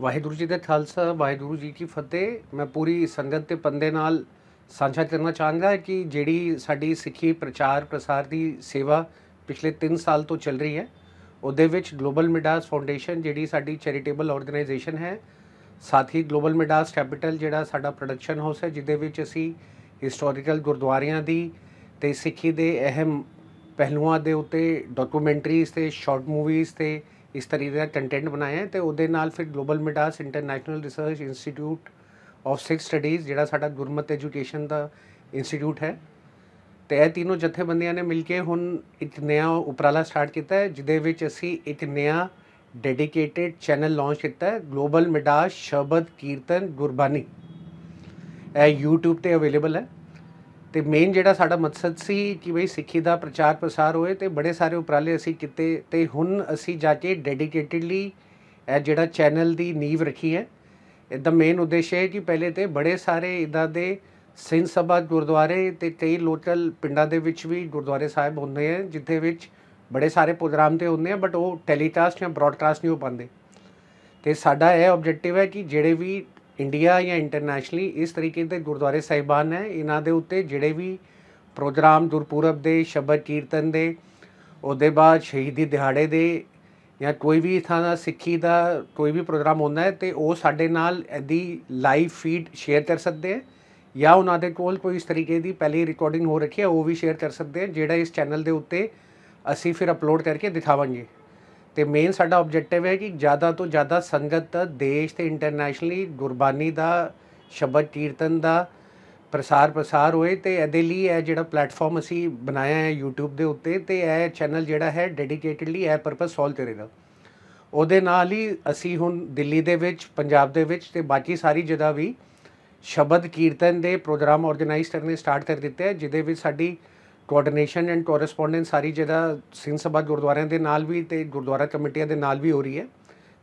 ਵਾਹਿਗੁਰੂ ਜੀ ਦੇ ਖਾਲਸਾ ਵਾਹਿਗੁਰੂ ਜੀ ਕੀ ਫਤਿਹ ਮੈਂ ਪੂਰੀ ਸੰਗਤ ਤੇ ਪੰਦੇ ਨਾਲ ਸਾਂਝਾ ਕਰਨਾ ਚਾਹਾਂਗਾ ਕਿ ਜਿਹੜੀ ਸਾਡੀ ਸਿੱਖੀ ਪ੍ਰਚਾਰ ਪ੍ਰਸਾਰ ਦੀ ਸੇਵਾ ਪਿਛਲੇ 3 ਸਾਲ ਤੋਂ ਚੱਲ ਰਹੀ ਹੈ ਉਹਦੇ ਵਿੱਚ ਗਲੋਬਲ ਮਿਡਾਸ ਫਾਊਂਡੇਸ਼ਨ ਜਿਹੜੀ ਸਾਡੀ ਚੈਰੀਟੇਬਲ ਆਰਗੇਨਾਈਜੇਸ਼ਨ ਹੈ ਸਾਥੀ ਗਲੋਬਲ ਮਿਡਾਸ ਕੈਪੀਟਲ ਜਿਹੜਾ ਸਾਡਾ ਪ੍ਰੋਡਕਸ਼ਨ ਹਾਊਸ ਹੈ ਜਿਦੇ ਵਿੱਚ ਅਸੀਂ ਹਿਸਟੋਰੀਕਲ ਗੁਰਦੁਆਰਿਆਂ ਦੀ ਤੇ ਸਿੱਖੀ ਦੇ ਅਹਿਮ ਪਹਿਲੂਆਂ ਦੇ ਉੱਤੇ ਡਾਕੂਮੈਂਟਰੀਜ਼ ਤੇ ਸ਼ਾਰਟ ਮੂਵੀਜ਼ ਤੇ ਇਸ ਤਰੀਕੇ ਦਾ ਕੰਟੈਂਟ ਬਣਾਇਆ ਤੇ ਉਹਦੇ ਨਾਲ ਫਿਰ global Midas international research institute of Sikh studies ਜਿਹੜਾ ਸਾਡਾ ਗੁਰਮਤ ਐਜੂਕੇਸ਼ਨ ਦਾ ਇੰਸਟੀਚਿਊਟ ਹੈ ਤੇ ਇਹ ਤਿੰਨੋਂ ਜਥੇਬੰਦੀਆਂ ਨੇ ਮਿਲ ਕੇ ਹੁਣ ਇੱਕ ਨਿਆ ਉਪਰਾਲਾ ਸਟਾਰਟ ਕੀਤਾ ਹੈ ਜਿਦੇ ਵਿੱਚ ਅਸੀਂ ਇੱਕ ਨਿਆ ਡੈਡੀਕੇਟਿਡ ਚੈਨਲ ਲਾਂਚ ਕੀਤਾ ਹੈ ਗਲੋਬਲ ਮਿਡਾਸ ਸ਼ਬਦ ਕੀਰਤਨ ਗੁਰਬਾਣੀ ਇਹ YouTube ਤੇ ਅਵੇਲੇਬਲ ਹੈ ਤੇ ਮੇਨ ਜਿਹੜਾ ਸਾਡਾ ਮਕਸਦ ਸੀ ਕਿ ਬਈ ਸਿੱਖੀ ਦਾ ਪ੍ਰਚਾਰ ਪ੍ਰਸਾਰ ਹੋਏ ਤੇ ਬੜੇ ਸਾਰੇ ਉਪਰਾਲੇ ਅਸੀਂ ਕੀਤੇ ਤੇ ਹੁਣ ਅਸੀਂ ਜਾ ਕੇ ਡੈਡੀਕੇਟਿਡਲੀ ਇਹ ਜਿਹੜਾ ਚੈਨਲ ਦੀ ਨੀਵ ਰੱਖੀ ਹੈ ਇਹਦਾ ਮੇਨ ਉਦੇਸ਼ ਹੈ ਕਿ ਪਹਿਲੇ ਤੇ ਬੜੇ ਸਾਰੇ ਇਦਾਂ ਦੇ ਸਿੰਘ ਸਭਾ ਗੁਰਦੁਆਰੇ ਤੇ ਕਈ ਲੋਕਲ ਪਿੰਡਾਂ ਦੇ ਵਿੱਚ ਵੀ ਗੁਰਦੁਆਰੇ ਸਾਹਿਬ ਹੁੰਦੇ ਆ ਜਿੱਥੇ ਵਿੱਚ ਬੜੇ ਸਾਰੇ ਪ੍ਰੋਗਰਾਮ ਤੇ ਹੁੰਦੇ ਆ ਬਟ ਉਹ ਟੈਲੀਕਾਸਟ ਜਾਂ ਬ੍ਰਾਡਕਾਸਟ ਨਹੀਂ ਹੋ ਪਾਉਂਦੇ ਤੇ ਸਾਡਾ ਇਹ ਆਬਜੈਕਟਿਵ ਹੈ ਕਿ ਜਿਹੜੇ ਵੀ ਇੰਡੀਆ ਜਾਂ ਇੰਟਰਨੈਸ਼ਨਲੀ ਇਸ ਤਰੀਕੇ ਦੇ ਗੁਰਦੁਆਰੇ ਸਾਹਿਬਾਨ ਹੈ ਇਹਨਾਂ ਦੇ ਉੱਤੇ ਜਿਹੜੇ ਵੀ ਪ੍ਰੋਗਰਾਮ ਦੁਰਪੂਰਬ ਦੇ ਸ਼ਬਦ ਕੀਰਤਨ ਦੇ ਉਹਦੇ ਬਾਅਦ ਸ਼ਹੀਦੀ ਦਿਹਾੜੇ ਦੇ ਜਾਂ ਕੋਈ ਵੀ ਥਾਂ ਦਾ ਸਿੱਖੀ ਦਾ ਕੋਈ ਵੀ ਪ੍ਰੋਗਰਾਮ ਹੁੰਦਾ ਹੈ ਤੇ ਉਹ ਸਾਡੇ ਨਾਲ ਇਹਦੀ ਲਾਈਵ ਫੀਡ ਸ਼ੇਅਰ ਕਰ ਸਕਦੇ ਹੈ ਜਾਂ ਉਹਨਾਂ ਦੇ ਕੋਲ ਕੋਈ ਇਸ ਤਰੀਕੇ ਦੀ ਪਹਿਲੀ ਰਿਕਾਰਡਿੰਗ ਹੋ ਰੱਖੀ ਹੈ ਉਹ ਵੀ ਸ਼ੇਅਰ ਕਰ ਸਕਦੇ ਹੈ ਜਿਹੜਾ ਇਸ ਚੈਨਲ ਦੇ ਉੱਤੇ ਅਸੀਂ ਫਿਰ ਅਪਲੋਡ ਕਰਕੇ ਦਿਖਾਵਾਂਗੇ ਤੇ ਮੇਨ ਸਾਡਾ ਆਬਜੈਕਟਿਵ ਹੈ ਕਿ ਜ਼ਿਆਦਾ ਤੋਂ ਜ਼ਿਆਦਾ ਸੰਗਤ ਦੇਸ਼ ਤੇ ਇੰਟਰਨੈਸ਼ਨਲੀ ਗੁਰਬਾਨੀ ਦਾ ਸ਼ਬਦ ਕੀਰਤਨ ਦਾ ਪ੍ਰਸਾਰ ਪ੍ਰਸਾਰ ਹੋਏ ਤੇ ਇਹਦੇ ਲਈ ਇਹ ਜਿਹੜਾ ਪਲੇਟਫਾਰਮ ਅਸੀਂ ਬਣਾਇਆ ਹੈ YouTube ਦੇ ਉੱਤੇ ਤੇ ਇਹ ਚੈਨਲ ਜਿਹੜਾ ਹੈ ਡੈਡੀਕੇਟਿਡਲੀ ਇਹ ਪਰਪਸ ਸੋਲ ਕਰੇਗਾ ਉਹਦੇ ਨਾਲ ਹੀ ਅਸੀਂ ਹੁਣ ਦਿੱਲੀ ਦੇ ਵਿੱਚ ਪੰਜਾਬ ਦੇ ਵਿੱਚ ਤੇ ਬਾਕੀ ਸਾਰੀ ਜਗ੍ਹਾ ਵੀ ਸ਼ਬਦ ਕੀਰਤਨ ਦੇ ਪ੍ਰੋਗਰਾਮ ਆਰਗੇਨਾਈਜ਼ ਕਰਨੇ ਸਟਾਰਟ ਕਰ ਦਿੱਤੇ ਹੈ ਜਿਦੇ ਵਿੱਚ ਸਾਡੀ ਕੋਆਰਡੀਨੇਸ਼ਨ ਐਂਡ ਕੋਰੈਸਪੋਂਡੈਂਸ ਸਾਰੀ ਜਿਹੜਾ ਸਿੰਘ ਸਭਾ ਗੁਰਦੁਆਰਿਆਂ ਦੇ ਨਾਲ ਵੀ ਤੇ ਗੁਰਦੁਆਰਾ ਕਮੇਟੀਆਂ ਦੇ ਨਾਲ ਵੀ ਹੋ ਰਹੀ ਹੈ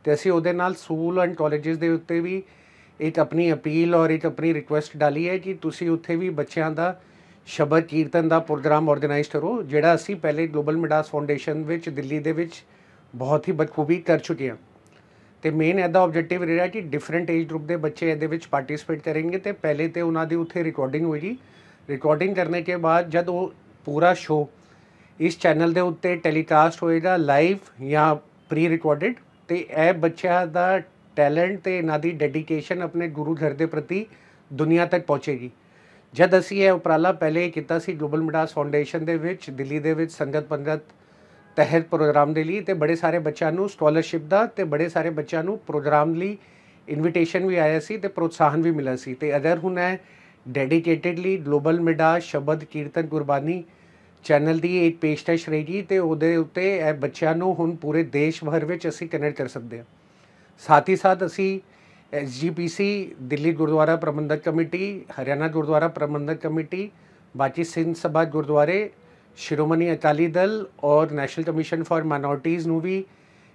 ਤੇ ਅਸੀਂ ਉਹਦੇ ਨਾਲ ਸਕੂਲ ਐਂਡ ਕਾਲਜਸ ਦੇ ਉੱਤੇ ਵੀ ਇੱਕ ਆਪਣੀ ਅਪੀਲ ਔਰ ਇੱਕ ਆਪਣੀ ਰਿਕੁਐਸਟ ਡਾਲੀ ਹੈ ਕਿ ਤੁਸੀਂ ਉੱਥੇ ਵੀ ਬੱਚਿਆਂ ਦਾ ਸ਼ਬਦ ਕੀਰਤਨ ਦਾ ਪ੍ਰੋਗਰਾਮ ਆਰਗੇਨਾਈਜ਼ ਕਰੋ ਜਿਹੜਾ ਅਸੀਂ ਪਹਿਲੇ ਗਲੋਬਲ ਮਿਡਾਸ ਫਾਊਂਡੇਸ਼ਨ ਵਿੱਚ ਦਿੱਲੀ ਦੇ ਵਿੱਚ ਬਹੁਤ ਹੀ ਬਖੂਬੀ ਕਰ ਚੁੱਕੇ ਹਾਂ ਤੇ ਮੇਨ ਇਹਦਾ ਆਬਜੈਕਟਿਵ ਰਿਹਾ ਕਿ ਡਿਫਰੈਂਟ ਏਜ ਗਰੁੱਪ ਦੇ ਬੱਚੇ ਇਹਦੇ ਵਿੱਚ ਪਾਰਟਿਸਿਪੇਟ ਕਰਨਗੇ ਤੇ ਪਹਿਲੇ ਤੇ ਉਹਨਾਂ ਦੀ ਉੱਥੇ ਰਿਕਾਰਡਿੰਗ ਹੋਏਗੀ ਰਿਕਾਰਡਿੰਗ ਕਰਨੇ ਕੇ ਬਾਅਦ ਜਦ ਉਹ ਪੂਰਾ ਸ਼ੋ ਇਸ ਚੈਨਲ ਦੇ ਉੱਤੇ ਟੈਲੀਕਾਸਟ ਹੋਏਗਾ ਲਾਈਵ ਜਾਂ ਪ੍ਰੀ ਰਿਕਾਰਡਡ ਤੇ ਇਹ ਬੱਚਿਆਂ ਦਾ ਟੈਲੈਂਟ ਤੇ ਇਹਨਾਂ ਦੀ ਡੈਡੀਕੇਸ਼ਨ ਆਪਣੇ ਗੁਰੂ ਘਰ ਦੇ ਪ੍ਰਤੀ ਦੁਨੀਆ ਤੱਕ ਪਹੁੰਚੇਗੀ ਜਦ ਅਸੀਂ ਇਹ ਉਪਰਾਲਾ ਪਹਿਲੇ ਕੀਤਾ ਸੀ ਗਲੋਬਲ ਮਿਡਾਸ ਫਾਊਂਡੇਸ਼ਨ ਦੇ ਵਿੱਚ ਦਿੱਲੀ ਦੇ ਵਿੱਚ ਸੰਗਤ ਪੰਗਤ ਤਹਿਤ ਪ੍ਰੋਗਰਾਮ ਦੇ ਲਈ ਤੇ ਬੜੇ ਸਾਰੇ ਬੱਚਿਆਂ ਨੂੰ ਸਕਾਲਰਸ਼ਿਪ ਦਾ ਤੇ ਬੜੇ ਸਾਰੇ ਬੱਚਿਆਂ ਨੂੰ ਪ੍ਰੋਗਰਾਮ ਲਈ ਇਨਵੀਟੇਸ਼ਨ ਵੀ ਆਇਆ ਸੀ ਤੇ ਪ੍ਰੋਤਸਾਹਨ ਵੀ ਮਿਲਿਆ ਸੀ ਤੇ ਅਗਰ ਹੁਣ ਹੈ ਡੈਡੀਕੇਟਿਡਲੀ global Midas Shabad Kirtan Gurbani channel ਦੀ ਪੇਜ ਪੇਸ਼ਕਸ਼ ਰਹੇਗੀ ਤੇ ਉਹਦੇ ਉੱਤੇ ਇਹ ਬੱਚਿਆਂ ਨੂੰ ਹੁਣ ਪੂਰੇ ਦੇਸ਼ ਭਰ ਵਿੱਚ ਅਸੀਂ ਕਨੈਕਟ ਕਰ ਸਕਦੇ ਹਾਂ ਸਾਥ ਹੀ ਸਾਥ ਅਸੀਂ SGPC Delhi Gurdwara Prabandhak committee Haryana Gurdwara Prabandhak committee ਬਾਕੀ ਸਿੰਘ ਸਭਾ ਗੁਰਦੁਆਰੇ ਸ਼੍ਰੋਮਣੀ ਅਕਾਲੀ ਦਲ ਔਰ ਨੈਸ਼ਨਲ ਕਮਿਸ਼ਨ ਫਾਰ ਮਾਈਨੋਰਟੀਜ਼ ਨੂੰ ਵੀ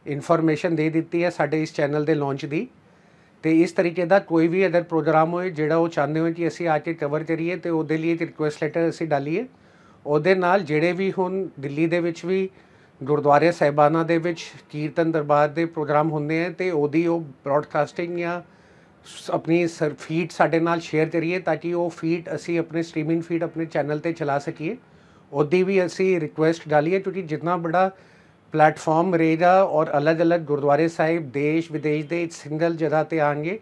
ਇਨਫੋਰਮੇਸ਼ਨ ਦੇ ਦਿੱਤੀ ਹੈ ਸਾਡੇ ਇਸ ਚੈਨਲ ਦੇ ਲਾਂਚ ਦੀ ਤੇ ਇਸ ਤਰੀਕੇ ਦਾ ਕੋਈ ਵੀ ਅਦਰ ਪ੍ਰੋਗਰਾਮ ਹੋਏ ਜਿਹੜਾ ਉਹ ਚਾਹੁੰਦੇ ਹੋ ਕਿ ਅਸੀਂ ਆ ਕੇ ਕਵਰ ਕਰੀਏ ਤੇ ਉਹਦੇ ਲਈ ਇੱਕ ਰਿਕੁਐਸਟ ਲੈਟਰ ਅਸੀਂ ਡਾਲੀਏ ਉਹਦੇ ਨਾਲ ਜਿਹੜੇ ਵੀ ਹੁਣ ਦਿੱਲੀ ਦੇ ਵਿੱਚ ਵੀ ਗੁਰਦੁਆਰੇ ਸਹਿਬਾਨਾ ਦੇ ਵਿੱਚ ਕੀਰਤਨ ਦਰਬਾਰ ਦੇ ਪ੍ਰੋਗਰਾਮ ਹੁੰਦੇ ਆ ਤੇ ਉਹਦੀ ਉਹ ਬ੍ਰਾਡਕਾਸਟਿੰਗ ਜਾਂ ਆਪਣੀ ਫੀਡ ਸਾਡੇ ਨਾਲ ਸ਼ੇਅਰ ਕਰੀਏ ਤਾਂ ਕਿ ਉਹ ਫੀਡ ਅਸੀਂ ਆਪਣੇ ਸਟ੍ਰੀਮਿੰਗ ਫੀਡ ਆਪਣੇ ਚੈਨਲ ਤੇ ਚਲਾ ਸਕੀਏ ਉਹਦੀ ਵੀ ਅਸੀਂ ਰਿਕੁਐਸਟ ਡਾਲੀਏ ਕਿਉਂਕਿ ਜਿੰਨਾ ਬੜਾ ਪਲੇਟਫਾਰਮ ਰਹੇਗਾ ਔਰ ਅਲੱਗ-ਅਲੱਗ ਗੁਰਦੁਆਰੇ ਸਾਹਿਬ ਦੇਸ਼ ਵਿਦੇਸ਼ ਦੇ ਸਿੰਗਲ ਜਗ੍ਹਾ ਤੇ ਆਣਗੇ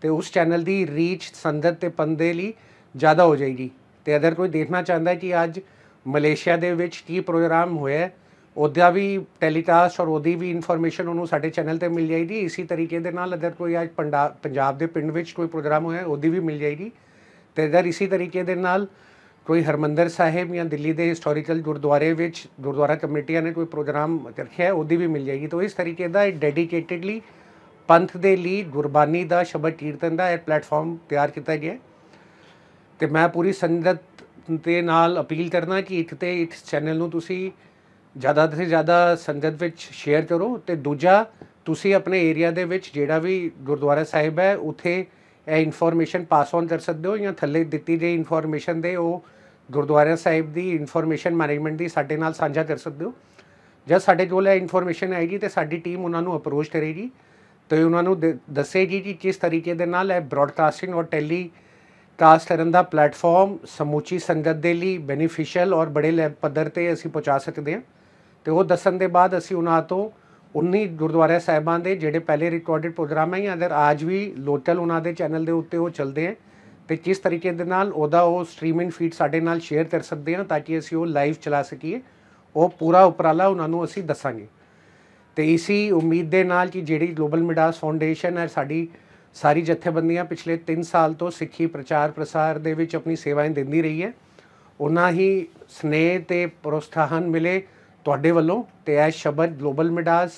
ਤੇ ਉਸ ਚੈਨਲ ਦੀ ਰੀਚ ਸੰਦਰ ਤੇ ਪੰਦੇ ਲਈ ਜ਼ਿਆਦਾ ਹੋ ਜਾਏਗੀ ਤੇ ਅਗਰ ਕੋਈ ਦੇਖਣਾ ਚਾਹੁੰਦਾ ਹੈ ਕਿ ਅੱਜ ਮਲੇਸ਼ੀਆ ਦੇ ਵਿੱਚ ਕੀ ਪ੍ਰੋਗਰਾਮ ਹੋਇਆ ਉਹਦਾ ਵੀ ਟੈਲੀਕਾਸਟ ਔਰ ਉਹਦੀ ਵੀ ਇਨਫੋਰਮੇਸ਼ਨ ਉਹਨੂੰ ਸਾਡੇ ਚੈਨਲ ਤੇ ਮਿਲ ਜਾਏਗੀ ਇਸੇ ਤਰੀਕੇ ਦੇ ਨਾਲ ਅਦਰ ਕੋਈ ਅੱਜ ਪੰਜਾਬ ਦੇ ਪਿੰਡ ਵਿੱਚ ਕੋਈ ਪ੍ਰੋਗਰਾਮ ਹੋਇਆ ਉਹਦੀ ਵੀ ਮਿਲ ਜਾਏਗੀ ਤੇ ਅਦਰ ਇਸੇ ਤਰੀਕੇ ਦੇ ਨਾਲ ਕੋਈ ਹਰਮੰਦਰ ਸਾਹਿਬ ਜਾਂ ਦਿੱਲੀ ਦੇ ਹਿਸਟੋਰੀਕਲ ਗੁਰਦੁਆਰੇ ਵਿੱਚ ਗੁਰਦੁਆਰਾ ਕਮੇਟੀਆਂ ਨੇ ਕੋਈ ਪ੍ਰੋਗਰਾਮ ਰੱਖਿਆ ਹੈ ਉਹਦੀ ਵੀ ਮਿਲ ਜਾਏਗੀ ਤਾਂ ਇਸ ਤਰੀਕੇ ਦਾ ਇਹ ਡੈਡੀਕੇਟਿਡਲੀ ਪੰਥ ਦੇ ਲਈ ਗੁਰਬਾਨੀ ਦਾ ਸ਼ਬਦ ਕੀਰਤਨ ਦਾ ਇਹ ਪਲੇਟਫਾਰਮ ਤਿਆਰ ਕੀਤਾ ਗਿਆ ਤੇ ਮੈਂ ਪੂਰੀ ਸੰਗਤ ਦੇ ਨਾਲ ਅਪੀਲ ਕਰਨਾ ਕਿ ਇੱਕ ਤੇ ਇਸ ਚੈਨਲ ਨੂੰ ਤੁਸੀਂ ਜ਼ਿਆਦਾ ਤੋਂ ਜ਼ਿਆਦਾ ਸੰਗਤ ਵਿੱਚ ਸ਼ੇਅਰ ਕਰੋ ਤੇ ਦੂਜਾ ਤੁਸੀਂ ਆਪਣੇ ਏਰੀਆ ਦੇ ਵਿੱਚ ਜਿਹੜਾ ਵੀ ਗੁਰਦੁਆਰਾ ਸਾਹਿਬ ਹੈ ਉਥੇ ਇਹ ਇਨਫੋਰਮੇਸ਼ਨ ਪਾਸ ਔਨ ਕਰ ਸਕਦੇ ਹੋ ਜਾਂ ਥੱਲੇ ਦਿੱਤੀ ਗਈ ਇਨਫੋਰਮੇਸ਼ਨ ਦੇ ਉਹ ਗੁਰਦੁਆਰਾ ਸਾਹਿਬ ਦੀ ਇਨਫੋਰਮੇਸ਼ਨ ਮੈਨੇਜਮੈਂਟ ਦੀ ਸਾਡੇ ਨਾਲ ਸਾਂਝਾ ਕਰ ਸਕਦੇ ਹੋ ਜਦ ਸਾਡੇ ਕੋਲ ਇਹ ਇਨਫੋਰਮੇਸ਼ਨ ਆਏਗੀ ਤੇ ਸਾਡੀ ਟੀਮ ਉਹਨਾਂ ਨੂੰ ਅਪਰੋਚ ਕਰੇਗੀ ਤੇ ਉਹਨਾਂ ਨੂੰ ਦੱਸੇਗੀ ਕਿ ਕਿਸ ਤਰੀਕੇ ਦੇ ਨਾਲ ਇਹ ਬ੍ਰਾਡਕਾਸਟਿੰਗ ਔਰ ਟੈਲੀ ਕਾਸਟ ਕਰਨ ਦਾ ਪਲੇਟਫਾਰਮ ਸਮੂਚੀ ਸੰਗਤ ਦੇ ਲਈ ਬੈਨੀਫੀਸ਼ੀਅਲ ਔਰ ਬੜੇ ਪੱਧਰ ਤੇ ਅਸੀਂ ਪਹੁੰਚਾ ਸਕਦੇ ਹਾਂ ਤੇ ਉਹ ਦੱਸਣ ਦੇ ਬਾਅਦ ਅਸੀਂ ਉਹਨਾਂ ਤੋਂ 19 ਗੁਰਦੁਆਰੇ ਸਾਹਿਬਾਂ ਦੇ ਜਿਹੜੇ ਪਹਿਲੇ ਰਿਕਾਰਡਡ ਪ੍ਰੋਗਰਾਮ ਹੈ ਅਦਰ ਅੱਜ ਵੀ ਲੋਟਲ ਉਹਨਾਂ ਦੇ ਚੈਨਲ ਦੇ ਉੱਤੇ ਉਹ ਚੱਲਦੇ ਹੈ ਤੇ ਕਿਸ ਤਰੀਕੇ ਦੇ ਨਾਲ ਉਹਦਾ ਉਹ ਸਟ੍ਰੀਮਿੰਗ ਫੀਡ ਸਾਡੇ ਨਾਲ ਸ਼ੇਅਰ ਕਰ ਸਕਦੇ ਹਾਂ ਤਾਂ ਕਿ ਅਸੀਂ ਉਹ ਲਾਈਵ ਚਲਾ ਸਕੀਏ ਉਹ ਪੂਰਾ ਉਪਰਾਲਾ ਉਹਨਾਂ ਨੂੰ ਅਸੀਂ ਦੱਸਾਂਗੇ ਤੇ ਇਸੀ ਉਮੀਦ ਦੇ ਨਾਲ ਕਿ ਜਿਹੜੀ ਗਲੋਬਲ ਮਿਡਾਸ ਫਾਊਂਡੇਸ਼ਨ ਹੈ ਸਾਡੀ ਸਾਰੀ ਜਥੇਬੰਦੀਆਂ ਪਿਛਲੇ 3 ਸਾਲ ਤੋਂ ਸਿੱਖੀ ਪ੍ਰਚਾਰ ਪ੍ਰਸਾਰ ਦੇ ਵਿੱਚ ਆਪਣੀ ਸੇਵਾਵਾਂ ਦਿੰਦੀ ਰਹੀ ਹੈ ਉਹਨਾਂ ਹੀ ਸਨੇਹ ਤੇ ਪ੍ਰੋਤਸਾਹਨ ਮਿਲੇ ਤੁਹਾਡੇ ਵੱਲੋਂ ਤੇ ਇਹ ਸ਼ਬਦ ਗਲੋਬਲ ਮਿਡਾਸ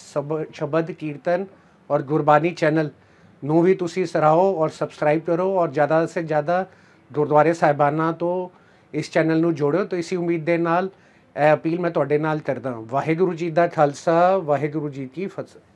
ਸ਼ਬਦ ਕੀਰਤਨ ਔਰ ਗੁਰਬਾਣੀ ਚੈਨਲ ਨੂੰ ਵੀ ਤੁਸੀਂ ਸਰਾਓ ਔਰ ਸਬਸਕ੍ਰਾਈਬ ਕਰੋ ਔਰ ਜ਼ਿਆਦਾ ਸੇ ਜ਼ਿਆਦਾ ਗੁਰਦੁਆਰੇ ਸਾਹਿਬਾਨਾਂ ਤੋਂ ਇਸ ਚੈਨਲ ਨੂੰ ਜੋੜੋ ਤਾਂ ਇਸੇ ਉਮੀਦ ਦੇ ਨਾਲ ਇਹ ਅਪੀਲ ਮੈਂ ਤੁਹਾਡੇ ਨਾਲ ਕਰਦਾ ਵਾਹਿਗੁਰੂ ਜੀ ਦਾ ਖਾਲਸਾ ਵਾਹਿਗੁਰੂ ਜੀ ਕੀ ਫਤਿਹ